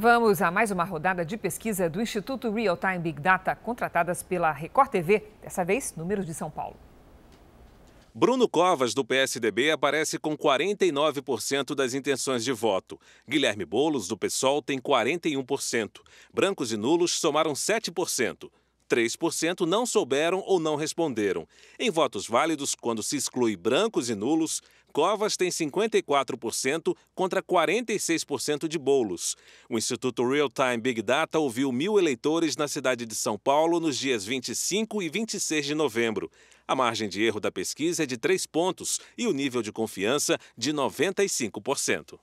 Vamos a mais uma rodada de pesquisa do Instituto Real Time Big Data, contratadas pela Record TV, dessa vez números de São Paulo. Bruno Covas, do PSDB, aparece com 49% das intenções de voto. Guilherme Bolos, do PSOL, tem 41%. Brancos e nulos somaram 7%. 3% não souberam ou não responderam. Em votos válidos, quando se exclui brancos e nulos, Covas tem 54% contra 46% de Bolos. O Instituto Real Time Big Data ouviu mil eleitores na cidade de São Paulo nos dias 25 e 26 de novembro. A margem de erro da pesquisa é de 3 pontos e o nível de confiança de 95%.